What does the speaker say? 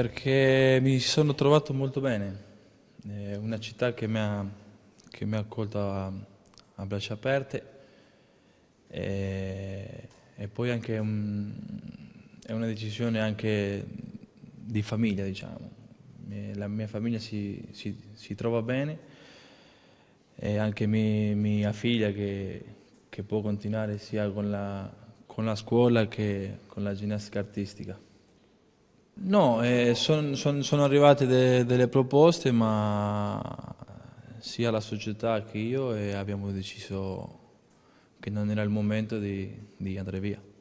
perché mi sono trovato molto bene. È eh, una città che mi ha, che mi ha accolto a, a, braccia aperte e, e poi anche un, è una decisione anche di famiglia, diciamo. Eh, la mia famiglia si, si, si trova bene e anche mi, mia figlia che, che, può continuare sia con la, con la scuola che con la ginnastica artistica. No, eh, son, son, sono arrivate de, delle proposte, ma sia la società che io eh, abbiamo deciso che non era il momento di, di andare via.